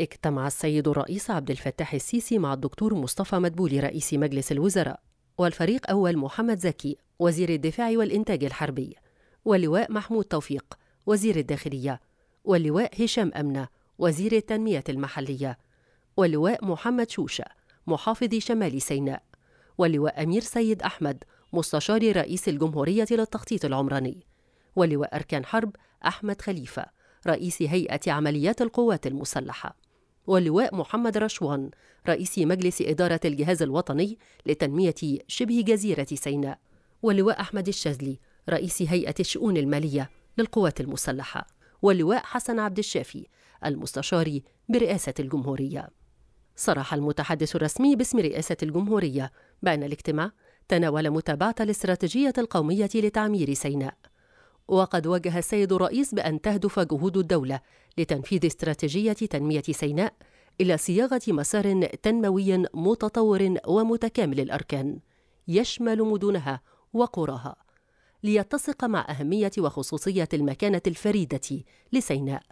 اجتمع السيد الرئيس عبد الفتاح السيسي مع الدكتور مصطفى مدبولي رئيس مجلس الوزراء والفريق أول محمد زكي وزير الدفاع والإنتاج الحربي واللواء محمود توفيق وزير الداخلية واللواء هشام أمنة وزير التنمية المحلية واللواء محمد شوشة محافظ شمال سيناء واللواء أمير سيد أحمد مستشار رئيس الجمهورية للتخطيط العمراني ولواء أركان حرب أحمد خليفة رئيس هيئة عمليات القوات المسلحة واللواء محمد رشوان رئيس مجلس إدارة الجهاز الوطني لتنمية شبه جزيرة سيناء واللواء أحمد الشاذلي رئيس هيئة الشؤون المالية للقوات المسلحة واللواء حسن عبد الشافي المستشار برئاسة الجمهورية صرح المتحدث الرسمي باسم رئاسة الجمهورية بأن الاجتماع تناول متابعة الاستراتيجية القومية لتعمير سيناء وقد وجه السيد الرئيس بأن تهدف جهود الدولة لتنفيذ استراتيجية تنمية سيناء إلى صياغة مسار تنموي متطور ومتكامل الأركان يشمل مدنها وقراها ليتسق مع أهمية وخصوصية المكانة الفريدة لسيناء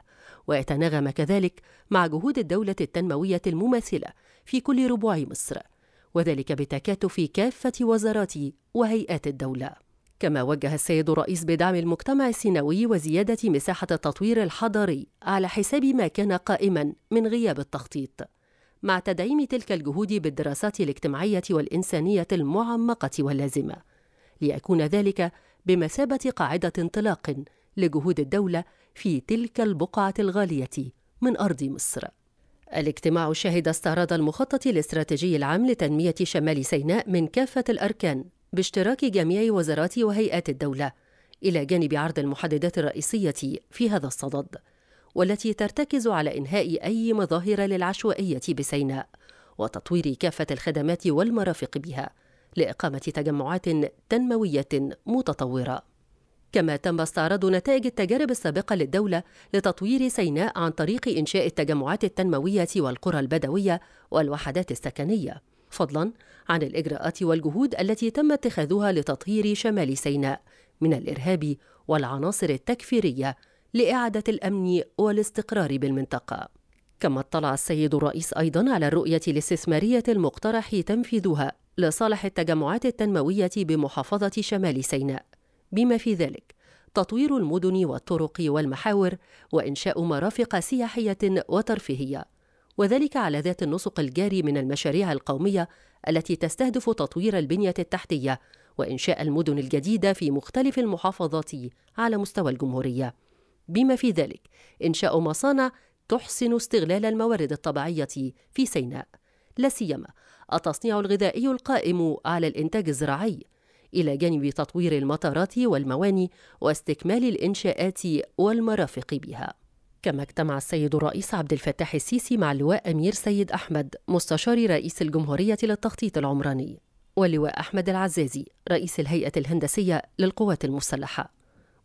ويتناغم كذلك مع جهود الدولة التنموية المماثلة في كل ربوع مصر وذلك بتكاتف كافة وزارات وهيئات الدولة كما وجه السيد الرئيس بدعم المجتمع السيناوي وزيادة مساحة التطوير الحضري على حساب ما كان قائما من غياب التخطيط مع تدعيم تلك الجهود بالدراسات الاجتماعية والإنسانية المعمقة واللازمة ليكون ذلك بمثابة قاعدة انطلاق لجهود الدولة في تلك البقعة الغالية من أرض مصر الاجتماع شهد استعراض المخطط الاستراتيجي العام لتنمية شمال سيناء من كافة الأركان باشتراك جميع وزارات وهيئات الدولة إلى جانب عرض المحددات الرئيسية في هذا الصدد والتي ترتكز على إنهاء أي مظاهر للعشوائية بسيناء وتطوير كافة الخدمات والمرافق بها لإقامة تجمعات تنموية متطورة. كما تم استعراض نتائج التجارب السابقة للدولة لتطوير سيناء عن طريق إنشاء التجمعات التنموية والقرى البدوية والوحدات السكنية، فضلا عن الإجراءات والجهود التي تم اتخاذها لتطهير شمال سيناء من الإرهاب والعناصر التكفيرية لإعادة الأمن والاستقرار بالمنطقة كما اطلع السيد الرئيس أيضا على الرؤية الاستثمارية المقترح تنفيذها لصالح التجمعات التنموية بمحافظة شمال سيناء بما في ذلك تطوير المدن والطرق والمحاور وإنشاء مرافق سياحية وترفيهية وذلك على ذات النسق الجاري من المشاريع القومية التي تستهدف تطوير البنية التحتية وإنشاء المدن الجديدة في مختلف المحافظات على مستوى الجمهورية بما في ذلك إنشاء مصانع تحسن استغلال الموارد الطبيعية في سيناء لا سيما التصنيع الغذائي القائم على الإنتاج الزراعي إلى جانب تطوير المطارات والمواني واستكمال الإنشاءات والمرافق بها كما اجتمع السيد الرئيس عبد الفتاح السيسي مع اللواء أمير سيد أحمد مستشار رئيس الجمهورية للتخطيط العمراني واللواء أحمد العزازي رئيس الهيئة الهندسية للقوات المسلحة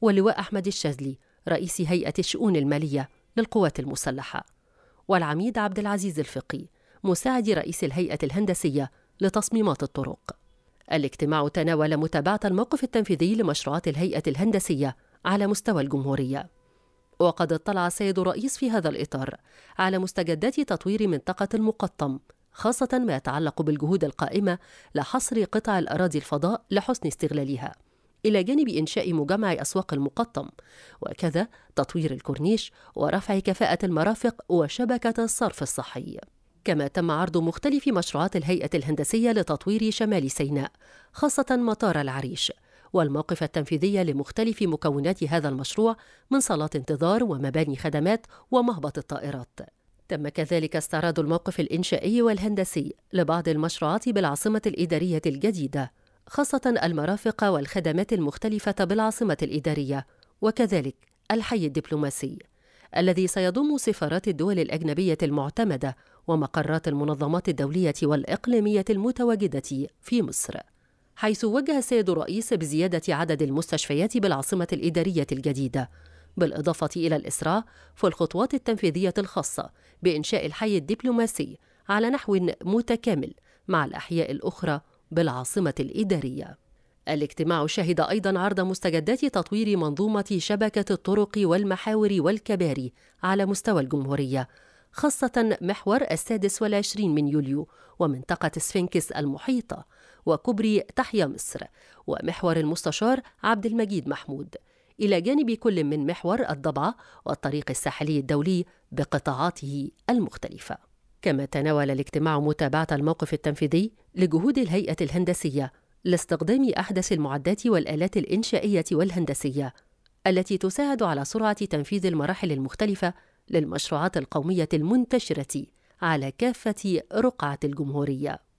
واللواء أحمد الشاذلي رئيس هيئة الشؤون المالية للقوات المسلحة والعميد عبد العزيز الفقي مساعد رئيس الهيئة الهندسية لتصميمات الطرق الاجتماع تناول متابعة الموقف التنفيذي لمشروعات الهيئة الهندسية على مستوى الجمهورية وقد اطلع السيد الرئيس في هذا الإطار على مستجدات تطوير منطقة المقطم خاصة ما يتعلق بالجهود القائمة لحصر قطع الأراضي الفضاء لحسن استغلالها إلى جانب إنشاء مجمع أسواق المقطم وكذا تطوير الكورنيش ورفع كفاءة المرافق وشبكة الصرف الصحي كما تم عرض مختلف مشروعات الهيئة الهندسية لتطوير شمال سيناء خاصة مطار العريش والموقف التنفيذي لمختلف مكونات هذا المشروع من صالات انتظار ومباني خدمات ومهبط الطائرات تم كذلك استعراض الموقف الإنشائي والهندسي لبعض المشروعات بالعاصمة الإدارية الجديدة خاصة المرافق والخدمات المختلفة بالعاصمة الإدارية وكذلك الحي الدبلوماسي الذي سيضم سفارات الدول الأجنبية المعتمدة ومقرات المنظمات الدولية والإقليمية المتواجدة في مصر حيث وجه السيد الرئيس بزيادة عدد المستشفيات بالعاصمة الإدارية الجديدة بالإضافة إلى الإسراع في الخطوات التنفيذية الخاصة بإنشاء الحي الدبلوماسي على نحو متكامل مع الأحياء الأخرى بالعاصمة الإدارية الاجتماع شهد أيضا عرض مستجدات تطوير منظومة شبكة الطرق والمحاور والكباري على مستوى الجمهورية خاصة محور السادس والعشرين من يوليو ومنطقة سفنكس المحيطة وكبري تحيا مصر ومحور المستشار عبد المجيد محمود إلى جانب كل من محور الضبعة والطريق الساحلي الدولي بقطاعاته المختلفة كما تناول الاجتماع متابعة الموقف التنفيذي لجهود الهيئة الهندسية لاستخدام أحدث المعدات والآلات الإنشائية والهندسية التي تساعد على سرعة تنفيذ المراحل المختلفة للمشروعات القومية المنتشرة على كافة رقعة الجمهورية